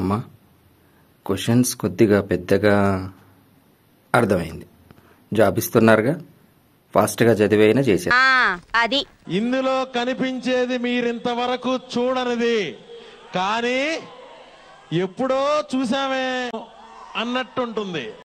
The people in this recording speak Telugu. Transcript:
అమ్మ క్వశ్చన్స్ కొద్దిగా పెద్దగా అర్థమైంది జాబ్ ఇస్తున్నారుగా ఫాస్ట్గా చదివైనా చేశారు అది ఇందులో కనిపించేది మీరింతవరకు చూడనిది కానీ ఎప్పుడో చూసామే అన్నట్టుంటుంది